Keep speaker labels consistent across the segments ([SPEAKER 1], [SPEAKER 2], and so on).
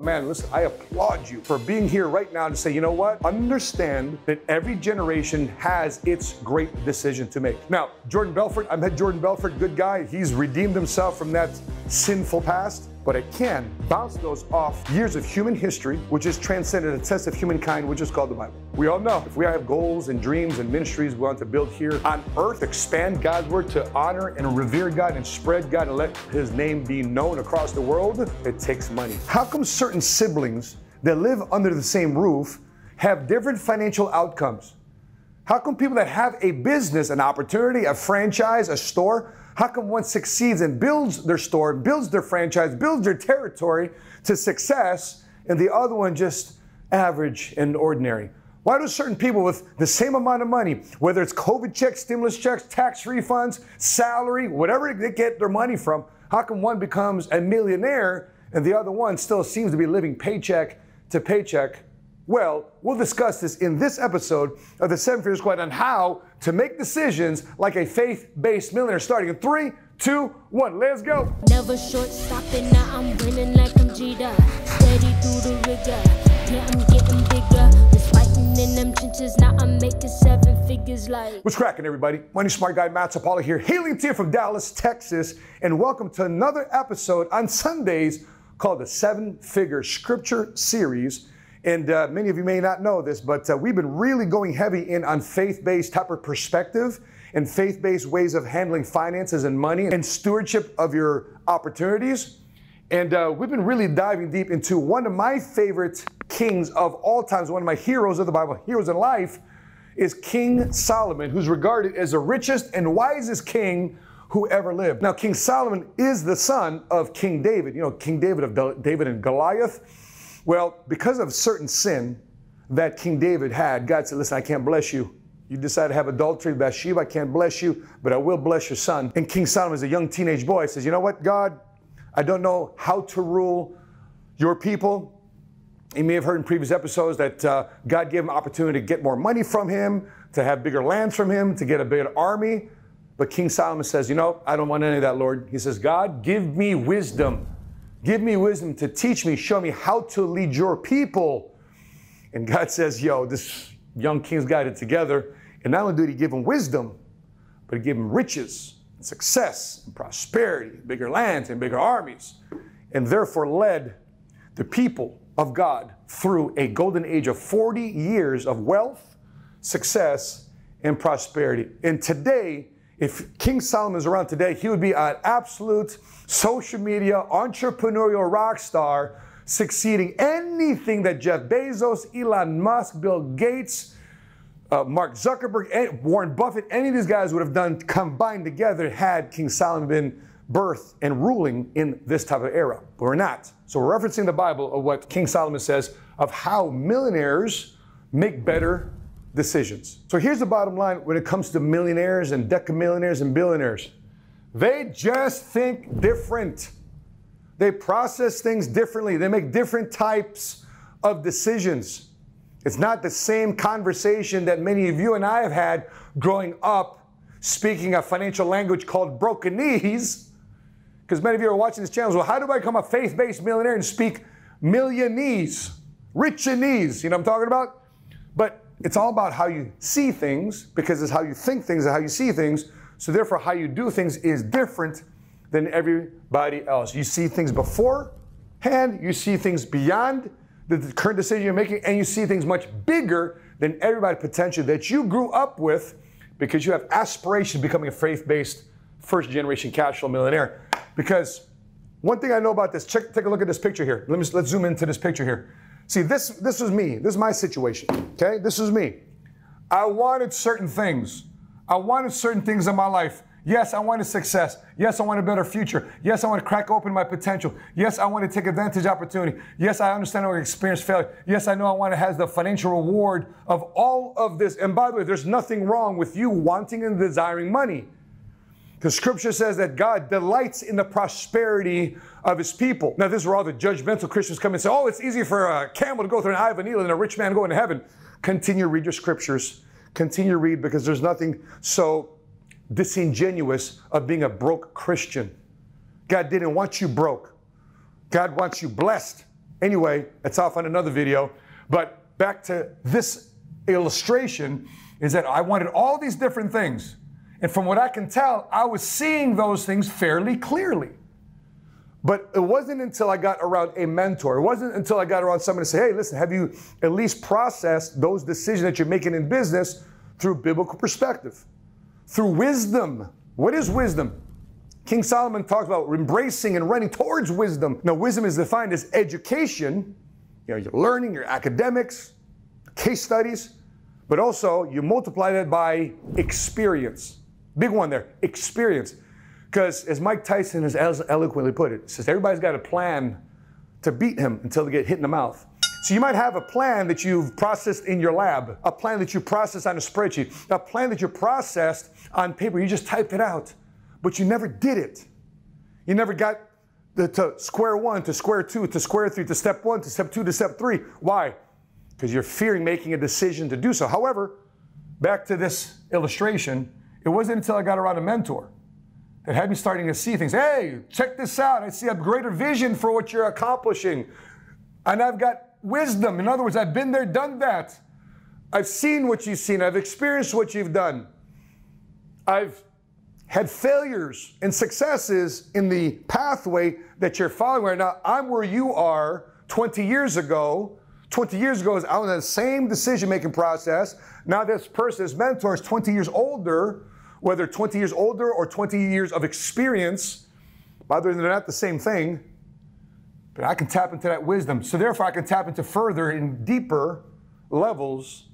[SPEAKER 1] Man, listen, I applaud you for being here right now to say, you know what? Understand that every generation has its great decision to make. Now, Jordan Belfort, I met Jordan Belfort, good guy. He's redeemed himself from that sinful past but it can bounce those off years of human history, which has transcended a test of humankind, which is called the Bible. We all know if we have goals and dreams and ministries we want to build here on earth, expand God's word to honor and revere God and spread God and let his name be known across the world, it takes money. How come certain siblings that live under the same roof have different financial outcomes? How come people that have a business, an opportunity, a franchise, a store, how come one succeeds and builds their store, builds their franchise, builds their territory to success, and the other one just average and ordinary? Why do certain people with the same amount of money, whether it's COVID checks, stimulus checks, tax refunds, salary, whatever they get their money from, how come one becomes a millionaire and the other one still seems to be living paycheck to paycheck well, we'll discuss this in this episode of the Seven Figure Squad on how to make decisions like a faith based millionaire. Starting in three, two, one, let's go. Never short stopping, now I'm winning like I'm Jeter. Steady through the rigor, yeah, I'm getting bigger. Despite in them trenches, now I'm making seven figures like. What's cracking, everybody? Money Smart Guy Matt Sapala here, hailing to you from Dallas, Texas, and welcome to another episode on Sundays called the Seven Figure Scripture Series and uh, many of you may not know this, but uh, we've been really going heavy in on faith based type of perspective and faith based ways of handling finances and money and stewardship of your opportunities. And uh, we've been really diving deep into one of my favorite kings of all times, one of my heroes of the Bible, heroes in life, is King Solomon, who's regarded as the richest and wisest king who ever lived. Now, King Solomon is the son of King David, you know, King David of David and Goliath. Well, because of certain sin that King David had, God said, Listen, I can't bless you. You decide to have adultery with Bathsheba, I can't bless you, but I will bless your son. And King Solomon, is a young teenage boy, says, You know what, God? I don't know how to rule your people. You may have heard in previous episodes that uh, God gave him opportunity to get more money from him, to have bigger lands from him, to get a bigger army. But King Solomon says, You know, I don't want any of that, Lord. He says, God, give me wisdom Give me wisdom to teach me, show me how to lead your people. And God says, Yo, this young king's got it together. And not only did he give him wisdom, but he gave him riches and success and prosperity, bigger lands and bigger armies, and therefore led the people of God through a golden age of 40 years of wealth, success, and prosperity. And today, if King Solomon is around today, he would be an absolute social media entrepreneurial rock star, succeeding anything that Jeff Bezos, Elon Musk, Bill Gates, uh, Mark Zuckerberg, Warren Buffett, any of these guys would have done combined together had King Solomon been birth and ruling in this type of era. But we're not. So we're referencing the Bible of what King Solomon says of how millionaires make better decisions. So here's the bottom line when it comes to millionaires and decamillionaires and billionaires they just think different. They process things differently. They make different types of decisions. It's not the same conversation that many of you and I have had growing up, speaking a financial language called broken knees. Because many of you are watching this channel. Well, how do I become a faith based millionaire and speak millionese, rich in knees? You know what I'm talking about? But it's all about how you see things because it's how you think things and how you see things. So therefore, how you do things is different than everybody else. You see things beforehand, you see things beyond the, the current decision you're making, and you see things much bigger than everybody potentially that you grew up with because you have aspiration becoming a faith-based first generation cash flow millionaire. Because one thing I know about this, check, take a look at this picture here. Let me, let's zoom into this picture here. See, this this is me. This is my situation. Okay? This is me. I wanted certain things. I wanted certain things in my life. Yes, I wanted success. Yes, I want a better future. Yes, I want to crack open my potential. Yes, I want to take advantage opportunity. Yes, I understand I want to experience failure. Yes, I know I want to have the financial reward of all of this. And by the way, there's nothing wrong with you wanting and desiring money. The scripture says that God delights in the prosperity of his people. Now, this is where all the judgmental Christians come and say, oh, it's easy for a camel to go through an eye of a needle and a rich man going to heaven. Continue to read your scriptures. Continue to read because there's nothing so disingenuous of being a broke Christian. God didn't want you broke. God wants you blessed. Anyway, that's off on another video. But back to this illustration is that I wanted all these different things. And from what I can tell, I was seeing those things fairly clearly. But it wasn't until I got around a mentor. It wasn't until I got around someone to say, hey, listen, have you at least processed those decisions that you're making in business through biblical perspective, through wisdom? What is wisdom? King Solomon talks about embracing and running towards wisdom. Now, wisdom is defined as education, you know, your learning, your academics, case studies, but also you multiply that by experience. Big one there, experience. Because as Mike Tyson has eloquently put it, says everybody's got a plan to beat him until they get hit in the mouth. So you might have a plan that you've processed in your lab, a plan that you processed on a spreadsheet, a plan that you processed on paper. You just typed it out, but you never did it. You never got the, to square one, to square two, to square three, to step one, to step two, to step three. Why? Because you're fearing making a decision to do so. However, back to this illustration it wasn't until I got around a mentor that had me starting to see things. Hey, check this out. I see a greater vision for what you're accomplishing. And I've got wisdom. In other words, I've been there, done that. I've seen what you've seen. I've experienced what you've done. I've had failures and successes in the pathway that you're following right now. I'm where you are 20 years ago. 20 years ago, I was in the same decision making process. Now, this person, this mentor, is 20 years older whether 20 years older or 20 years of experience, by the way, they're not the same thing, but I can tap into that wisdom. So therefore, I can tap into further and deeper levels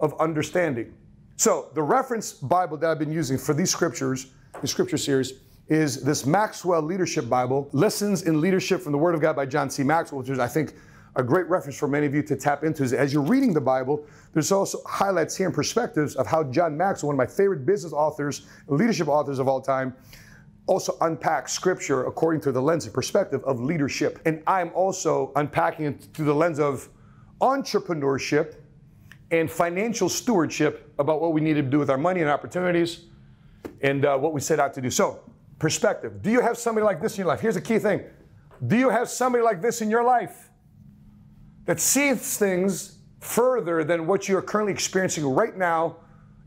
[SPEAKER 1] of understanding. So the reference Bible that I've been using for these scriptures, the scripture series, is this Maxwell Leadership Bible, Lessons in Leadership from the Word of God by John C. Maxwell, which is, I think, a great reference for many of you to tap into is as you're reading the Bible, there's also highlights here and perspectives of how John Maxwell, one of my favorite business authors, leadership authors of all time, also unpacks scripture according to the lens and perspective of leadership. And I'm also unpacking it through the lens of entrepreneurship and financial stewardship about what we need to do with our money and opportunities and uh, what we set out to do. So, perspective. Do you have somebody like this in your life? Here's a key thing. Do you have somebody like this in your life? that sees things further than what you're currently experiencing right now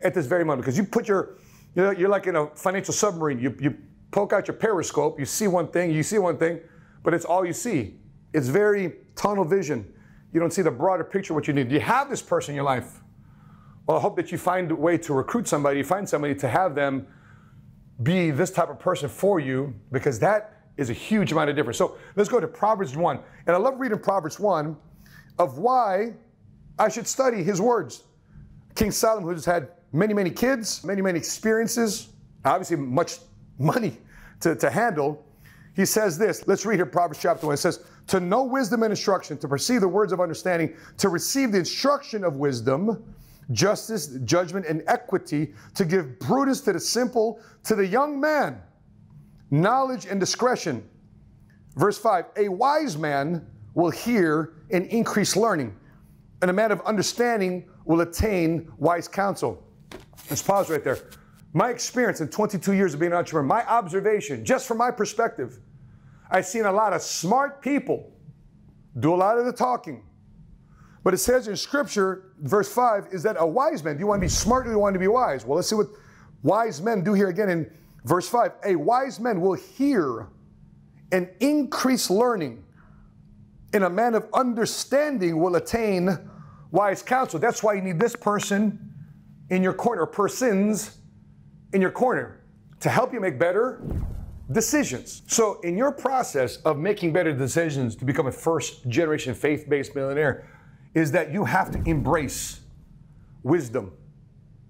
[SPEAKER 1] at this very moment. Because you put your, you know, you're like in a financial submarine. You, you poke out your periscope, you see one thing, you see one thing, but it's all you see. It's very tunnel vision. You don't see the broader picture of what you need. You have this person in your life. Well, I hope that you find a way to recruit somebody, find somebody to have them be this type of person for you, because that is a huge amount of difference. So let's go to Proverbs 1. And I love reading Proverbs 1 of why I should study his words. King Solomon, who's had many, many kids, many, many experiences, obviously much money to, to handle, he says this. Let's read here Proverbs chapter 1. It says, To know wisdom and instruction, to perceive the words of understanding, to receive the instruction of wisdom, justice, judgment, and equity, to give prudence to the simple, to the young man, knowledge and discretion. Verse 5 A wise man will hear and increased learning. And a man of understanding will attain wise counsel. Let's pause right there. My experience in 22 years of being an entrepreneur, my observation, just from my perspective, I've seen a lot of smart people do a lot of the talking. But it says in scripture, verse 5, is that a wise man, do you want to be smart or do you want to be wise? Well, let's see what wise men do here again in verse 5. A wise man will hear and increase learning, and a man of understanding will attain wise counsel. That's why you need this person in your corner, persons in your corner, to help you make better decisions. So, in your process of making better decisions to become a first generation faith based millionaire, is that you have to embrace wisdom.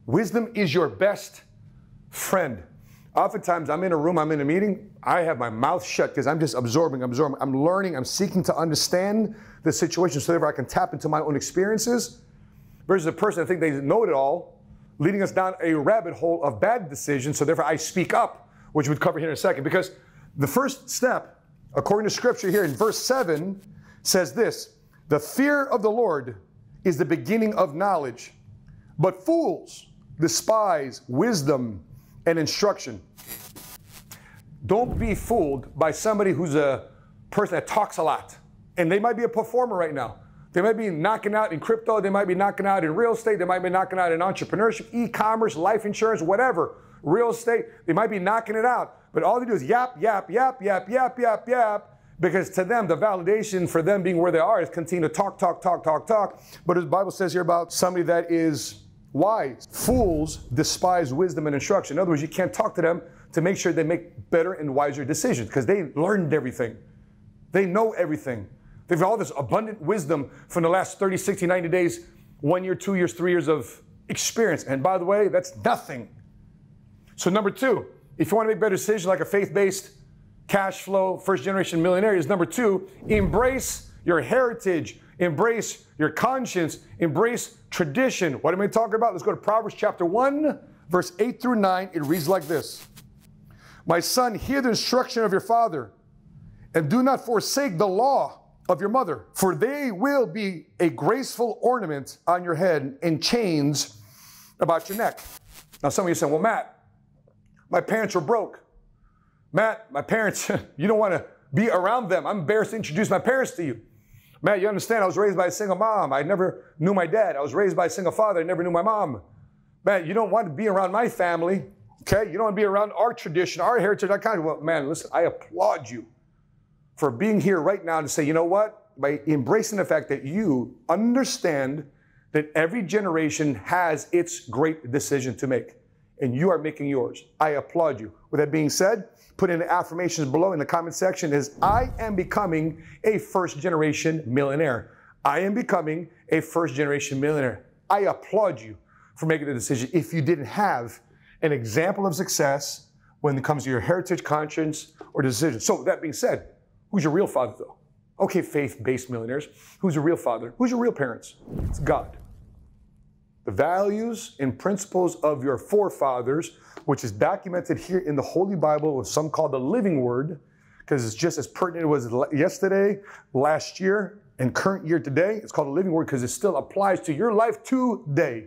[SPEAKER 1] Wisdom is your best friend. Oftentimes, I'm in a room, I'm in a meeting, I have my mouth shut because I'm just absorbing, absorbing. I'm learning, I'm seeking to understand the situation so that I can tap into my own experiences versus a person I think they know it all, leading us down a rabbit hole of bad decisions. So therefore, I speak up, which we'd cover here in a second, because the first step, according to scripture here in verse 7, says this The fear of the Lord is the beginning of knowledge, but fools despise wisdom an instruction. Don't be fooled by somebody who's a person that talks a lot. And they might be a performer right now. They might be knocking out in crypto, they might be knocking out in real estate, they might be knocking out in entrepreneurship, e commerce, life insurance, whatever, real estate. They might be knocking it out. But all they do is yap, yap, yap, yap, yap, yap, yap. Because to them, the validation for them being where they are is continue to talk, talk, talk, talk, talk. But as the Bible says here about somebody that is why? Fools despise wisdom and instruction. In other words, you can't talk to them to make sure they make better and wiser decisions because they learned everything. They know everything. They've got all this abundant wisdom from the last 30, 60, 90 days, one year, two years, three years of experience. And by the way, that's nothing. So, number two, if you want to make better decisions like a faith based cash flow, first generation millionaire, is number two, embrace your heritage, embrace your conscience, embrace tradition. What am I talking about? Let's go to Proverbs chapter 1, verse 8 through 9. It reads like this My son, hear the instruction of your father, and do not forsake the law of your mother, for they will be a graceful ornament on your head and chains about your neck. Now, some of you say, Well, Matt, my parents are broke. Matt, my parents, you don't want to be around them. I'm embarrassed to introduce my parents to you. Matt, you understand, I was raised by a single mom. I never knew my dad. I was raised by a single father. I never knew my mom. Matt, you don't want to be around my family. Okay? You don't want to be around our tradition, our heritage, our country. Well, man, listen, I applaud you for being here right now to say, you know what? By embracing the fact that you understand that every generation has its great decision to make and you are making yours. I applaud you. With that being said, put in the affirmations below in the comment section is I am becoming a first generation millionaire. I am becoming a first generation millionaire. I applaud you for making the decision. If you didn't have an example of success when it comes to your heritage, conscience, or decision. So that being said, who's your real father though? Okay, faith-based millionaires. Who's your real father? Who's your real parents? It's God values and principles of your forefathers, which is documented here in the Holy Bible, some call the living word, because it's just as pertinent as yesterday, last year, and current year today. It's called the living word because it still applies to your life today.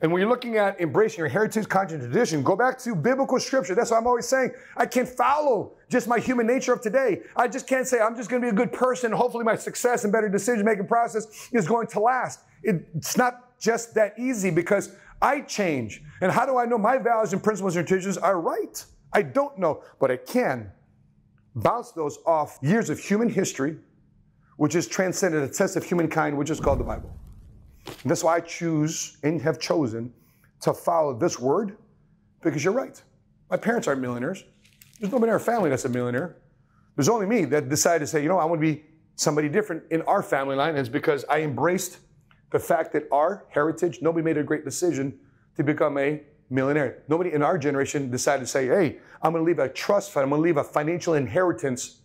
[SPEAKER 1] And when you're looking at embracing your heritage, culture, and tradition, go back to biblical scripture. That's what I'm always saying. I can't follow just my human nature of today. I just can't say I'm just going to be a good person. Hopefully, my success and better decision making process is going to last. It, it's not just that easy because I change. And how do I know my values and principles and traditions are right? I don't know, but I can bounce those off years of human history, which has transcended a test of humankind, which is called the Bible. And that's why I choose and have chosen to follow this word because you're right. My parents aren't millionaires. There's nobody in our family that's a millionaire. There's only me that decided to say, you know, I want to be somebody different in our family line. And it's because I embraced the fact that our heritage, nobody made a great decision to become a millionaire. Nobody in our generation decided to say, hey, I'm going to leave a trust fund, I'm going to leave a financial inheritance,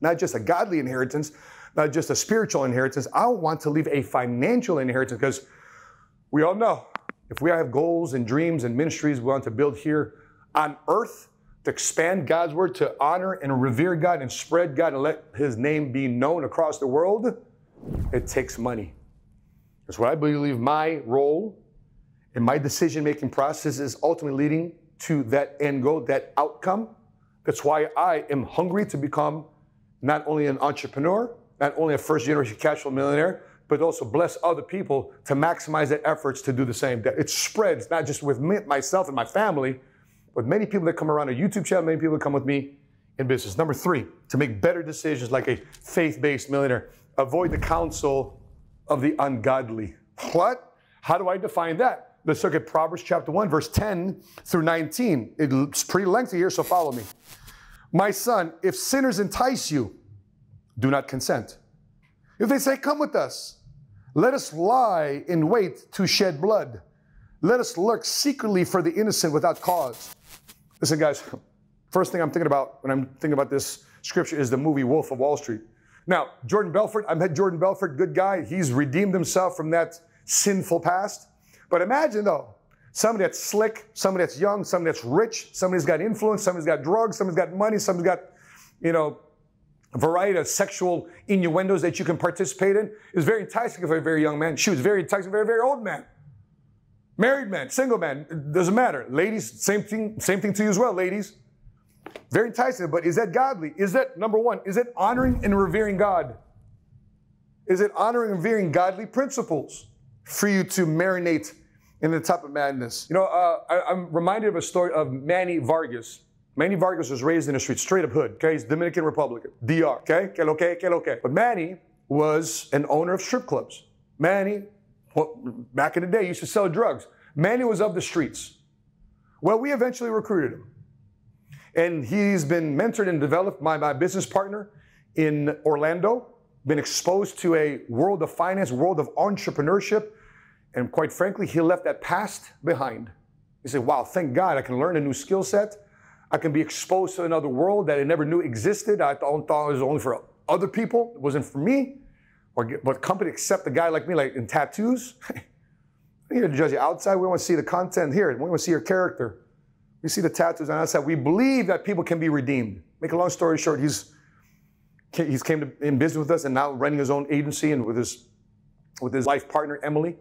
[SPEAKER 1] not just a godly inheritance, not just a spiritual inheritance. I want to leave a financial inheritance because we all know if we have goals and dreams and ministries we want to build here on earth to expand God's word, to honor and revere God and spread God and let his name be known across the world, it takes money. That's what I believe my role and my decision making process is ultimately leading to that end goal, that outcome. That's why I am hungry to become not only an entrepreneur, not only a first generation cash flow millionaire, but also bless other people to maximize their efforts to do the same. That it spreads not just with myself and my family, but many people that come around a YouTube channel, many people that come with me in business. Number three, to make better decisions like a faith based millionaire, avoid the counsel of the ungodly. What? How do I define that? Let's look at Proverbs chapter 1, verse 10 through 19. It's pretty lengthy here, so follow me. My son, if sinners entice you, do not consent. If they say, Come with us, let us lie in wait to shed blood. Let us lurk secretly for the innocent without cause. Listen, guys, first thing I'm thinking about when I'm thinking about this scripture is the movie Wolf of Wall Street. Now, Jordan Belfort, I met Jordan Belfort, good guy. He's redeemed himself from that sinful past. But imagine though, somebody that's slick, somebody that's young, somebody that's rich, somebody's got influence, somebody's got drugs, somebody's got money, somebody's got, you know, a variety of sexual innuendos that you can participate in. Is very enticing for a very young man. She was very enticing for a very old man. Married man, single man, doesn't matter. Ladies, same thing, same thing to you as well, ladies. Very enticing, but is that godly? Is that, number one, is it honoring and revering God? Is it honoring and revering godly principles for you to marinate in the type of madness? You know, uh, I, am reminded of a story of Manny Vargas. Manny Vargas was raised in the street, straight up hood, okay? He's Dominican Republican, DR, okay? Que lo que, que lo que. But Manny was an owner of strip clubs. Manny, well, back in the day, used to sell drugs. Manny was of the streets. Well, we eventually recruited him. And he's been mentored and developed by my business partner in Orlando, been exposed to a world of finance, world of entrepreneurship. And quite frankly, he left that past behind. He said, Wow, thank God I can learn a new skill set. I can be exposed to another world that I never knew existed. I thought, thought it was only for other people, it wasn't for me. Or but company accept a guy like me, like in tattoos. we need to judge you outside. We want to see the content here. We want to see your character. You see the tattoos on us that we believe that people can be redeemed. Make a long story short, he's he's came to, in business with us and now running his own agency and with his with his life partner Emily.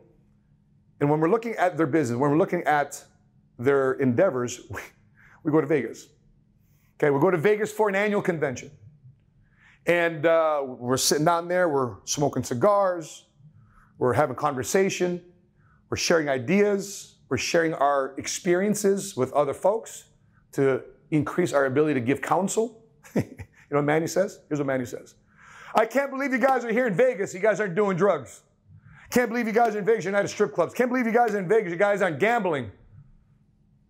[SPEAKER 1] And when we're looking at their business, when we're looking at their endeavors, we, we go to Vegas. Okay, we go to Vegas for an annual convention. And uh, we're sitting down there, we're smoking cigars, we're having conversation, we're sharing ideas, we're sharing our experiences with other folks to increase our ability to give counsel. you know what Manny says? Here's what Manny says. I can't believe you guys are here in Vegas. You guys aren't doing drugs. Can't believe you guys are in Vegas. You're not at strip clubs. Can't believe you guys are in Vegas. You guys aren't gambling.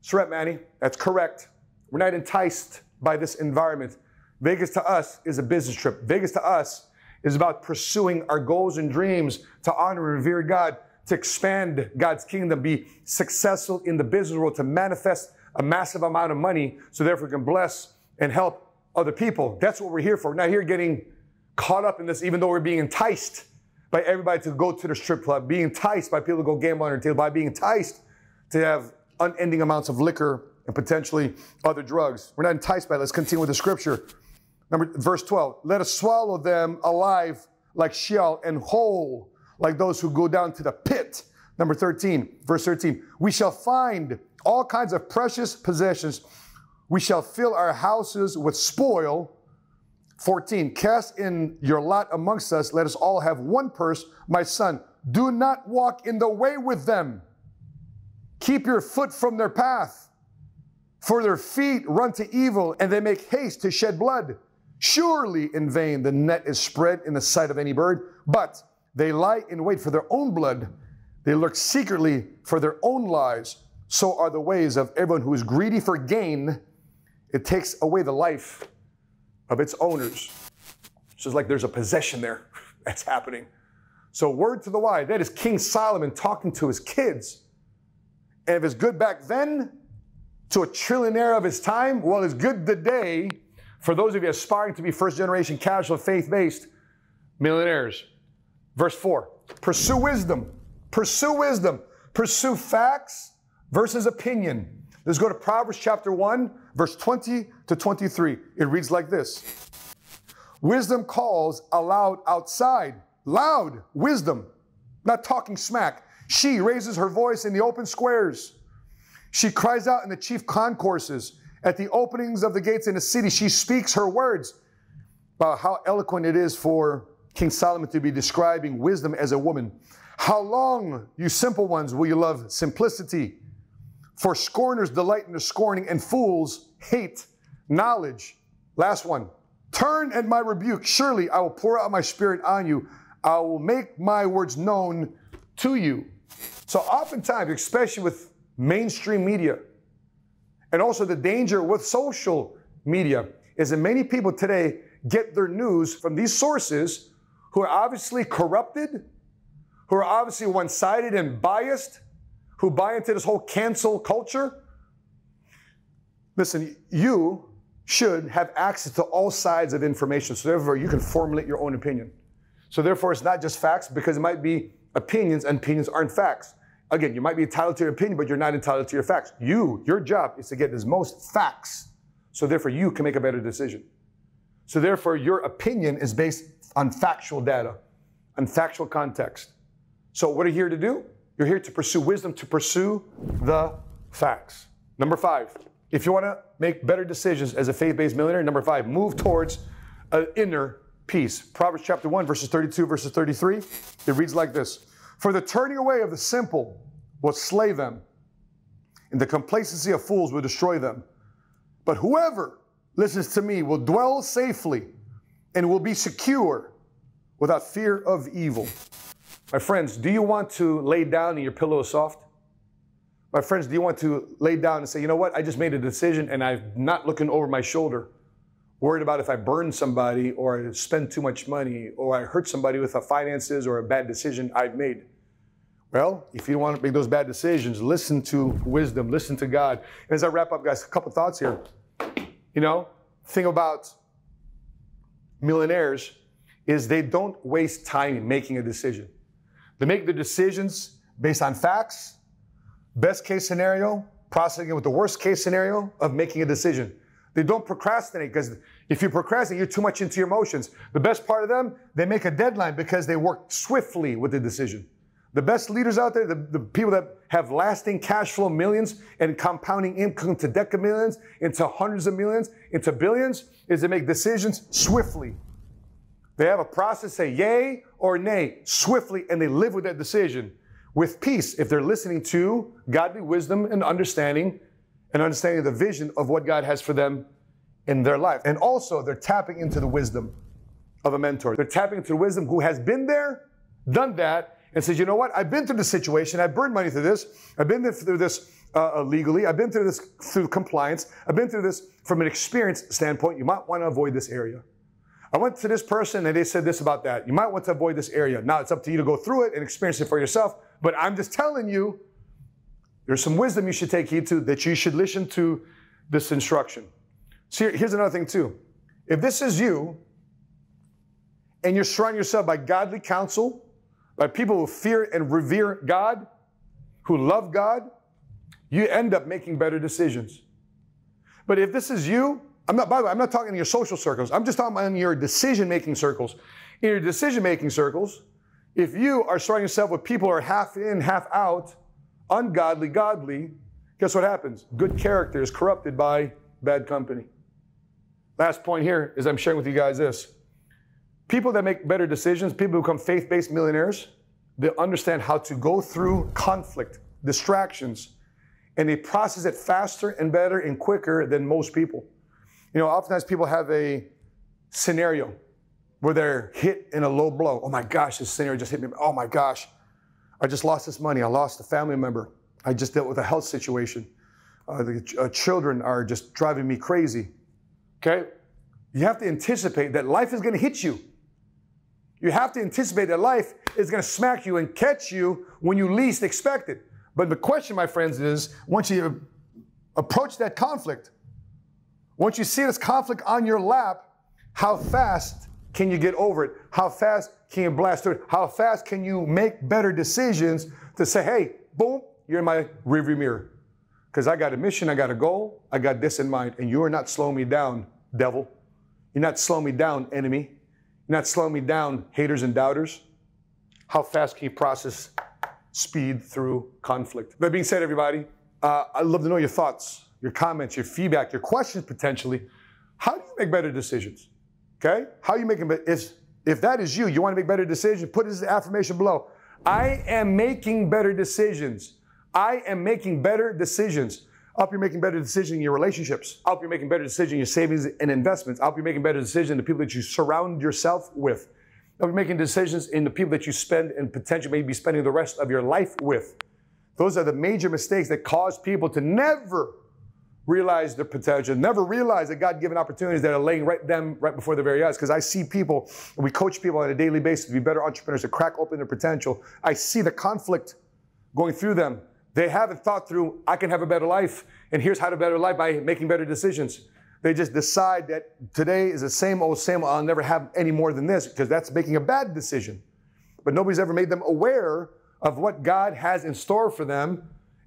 [SPEAKER 1] Surrep, Manny. That's correct. We're not enticed by this environment. Vegas to us is a business trip. Vegas to us is about pursuing our goals and dreams to honor and revere God to expand God's kingdom, be successful in the business world, to manifest a massive amount of money so therefore we can bless and help other people. That's what we're here for. not here getting caught up in this, even though we're being enticed by everybody to go to the strip club, being enticed by people to go gamble on their table, by being enticed to have unending amounts of liquor and potentially other drugs. We're not enticed by it. Let's continue with the scripture. Number verse 12. Let us swallow them alive like Sheol and whole like those who go down to the pit. Number 13, verse 13, we shall find all kinds of precious possessions. We shall fill our houses with spoil. 14, cast in your lot amongst us. Let us all have one purse. My son, do not walk in the way with them. Keep your foot from their path. For their feet run to evil, and they make haste to shed blood. Surely in vain the net is spread in the sight of any bird. But they lie in wait for their own blood. They lurk secretly for their own lives. So are the ways of everyone who is greedy for gain. It takes away the life of its owners. It's just like there's a possession there that's happening. So, word to the wise, that is King Solomon talking to his kids. And if it's good back then to a trillionaire of his time, well, it's good today for those of you aspiring to be first generation casual faith based millionaires. Verse 4 Pursue wisdom. Pursue wisdom. Pursue facts versus opinion. Let's go to Proverbs chapter 1, verse 20 to 23. It reads like this Wisdom calls aloud outside, loud wisdom, not talking smack. She raises her voice in the open squares. She cries out in the chief concourses, at the openings of the gates in the city. She speaks her words about how eloquent it is for King Solomon to be describing wisdom as a woman. How long, you simple ones, will you love simplicity? For scorners delight in the scorning, and fools hate knowledge. Last one. Turn at my rebuke. Surely I will pour out my spirit on you. I will make my words known to you. So, oftentimes, especially with mainstream media, and also the danger with social media, is that many people today get their news from these sources who are obviously corrupted, who are obviously one sided and biased, who buy into this whole cancel culture. Listen, you should have access to all sides of information, so therefore you can formulate your own opinion. So therefore, it's not just facts because it might be opinions, and opinions aren't facts. Again, you might be entitled to your opinion, but you're not entitled to your facts. You, your job is to get as most facts, so therefore you can make a better decision. So therefore, your opinion is based on factual data, on factual context. So what are you here to do? You're here to pursue wisdom, to pursue the facts. Number five, if you want to make better decisions as a faith-based millionaire, number five, move towards an inner peace. Proverbs chapter 1, verses 32, verses 33, it reads like this. For the turning away of the simple will slay them, and the complacency of fools will destroy them. But whoever listens to me, will dwell safely and will be secure without fear of evil. My friends, do you want to lay down and your pillow is soft? My friends, do you want to lay down and say, you know what, I just made a decision and I'm not looking over my shoulder, worried about if I burn somebody or I spend too much money or I hurt somebody with the finances or a bad decision I've made? Well, if you want to make those bad decisions, listen to wisdom, listen to God. And as I wrap up, guys, a couple thoughts here. You know, thing about millionaires is they don't waste time in making a decision. They make the decisions based on facts, best case scenario, processing it with the worst case scenario of making a decision. They don't procrastinate because if you procrastinate, you're too much into your emotions. The best part of them, they make a deadline because they work swiftly with the decision. The best leaders out there, the, the people that have lasting cash flow millions and compounding income to decamillions, into hundreds of millions, into billions, is they make decisions swiftly. They have a process, say yay or nay, swiftly, and they live with that decision with peace if they're listening to godly wisdom and understanding and understanding the vision of what God has for them in their life. And also, they're tapping into the wisdom of a mentor. They're tapping into wisdom who has been there, done that, and says, you know what? I've been through this situation. I've burned money through this. I've been through this uh, legally. I've been through this through compliance. I've been through this from an experience standpoint. You might want to avoid this area. I went to this person and they said this about that. You might want to avoid this area. Now it's up to you to go through it and experience it for yourself. But I'm just telling you, there's some wisdom you should take heed to that you should listen to this instruction. So here's another thing too. If this is you, and you're surrounding yourself by godly counsel by people who fear and revere God, who love God, you end up making better decisions. But if this is you, I'm not, by the way, I'm not talking in your social circles. I'm just talking in your decision making circles. In your decision making circles, if you are surrounding yourself with people who are half in, half out, ungodly, godly, guess what happens? Good character is corrupted by bad company. Last point here is I'm sharing with you guys this people that make better decisions, people who become faith based millionaires, they understand how to go through conflict, distractions, and they process it faster and better and quicker than most people. You know, oftentimes people have a scenario where they're hit in a low blow. Oh my gosh, this scenario just hit me. Oh my gosh, I just lost this money. I lost a family member. I just dealt with a health situation. Uh, the uh, children are just driving me crazy. Okay? You have to anticipate that life is going to hit you. You have to anticipate that life is going to smack you and catch you when you least expect it. But the question, my friends, is once you approach that conflict, once you see this conflict on your lap, how fast can you get over it? How fast can you blast through it? How fast can you make better decisions to say, hey, boom, you're in my rearview mirror? Because I got a mission, I got a goal, I got this in mind, and you are not slowing me down, devil. You're not slowing me down, enemy not slowing me down, haters and doubters. How fast can you process speed through conflict? That being said, everybody, uh, I'd love to know your thoughts, your comments, your feedback, your questions potentially. How do you make better decisions? Okay? How you making if if that is you, you want to make better decisions, put this affirmation below. I am making better decisions. I am making better decisions. I hope you making better decisions in your relationships. I hope you making better decisions in your savings and investments. I hope you making better decisions in the people that you surround yourself with. I hope you making decisions in the people that you spend and potentially maybe spending the rest of your life with. Those are the major mistakes that cause people to never realize their potential, never realize that God-given opportunities that are laying right them right before their very eyes. Because I see people, and we coach people on a daily basis to be better entrepreneurs, to crack open their potential. I see the conflict going through them they haven't thought through, I can have a better life, and here's how to better life by making better decisions. They just decide that today is the same old, same old, I'll never have any more than this, because that's making a bad decision. But nobody's ever made them aware of what God has in store for them,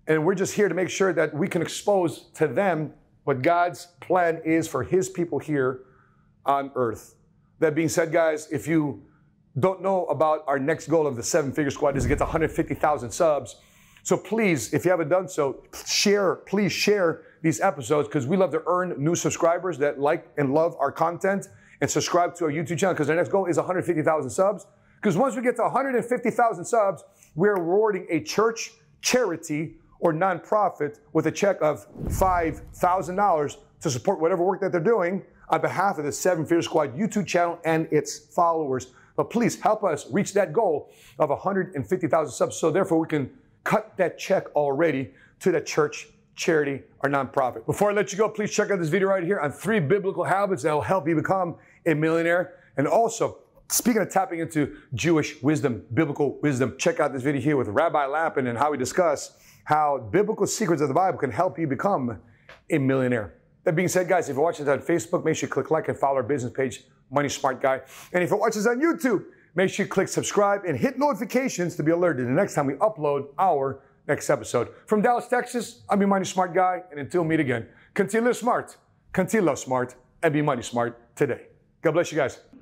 [SPEAKER 1] and we're just here to make sure that we can expose to them what God's plan is for His people here on earth. That being said, guys, if you don't know about our next goal of the seven figure squad is to get to 150,000 subs. So please, if you haven't done so, share, please share these episodes because we love to earn new subscribers that like and love our content and subscribe to our YouTube channel because our next goal is 150,000 subs. Because once we get to 150,000 subs, we're rewarding a church, charity, or nonprofit with a check of $5,000 to support whatever work that they're doing on behalf of the Seven Fear Squad YouTube channel and its followers. But please help us reach that goal of 150,000 subs so therefore we can cut that check already to the church, charity, or nonprofit. Before I let you go, please check out this video right here on three biblical habits that will help you become a millionaire. And also, speaking of tapping into Jewish wisdom, biblical wisdom, check out this video here with Rabbi Lappin and how we discuss how biblical secrets of the Bible can help you become a millionaire. That being said, guys, if you're watching this on Facebook, make sure you click like and follow our business page, Money Smart Guy. And if you're watching this on YouTube, Make sure you click subscribe and hit notifications to be alerted the next time we upload our next episode. From Dallas, Texas, I'm your Money Smart Guy, and until meet again, continue smart, continue smart, and be money smart today. God bless you guys.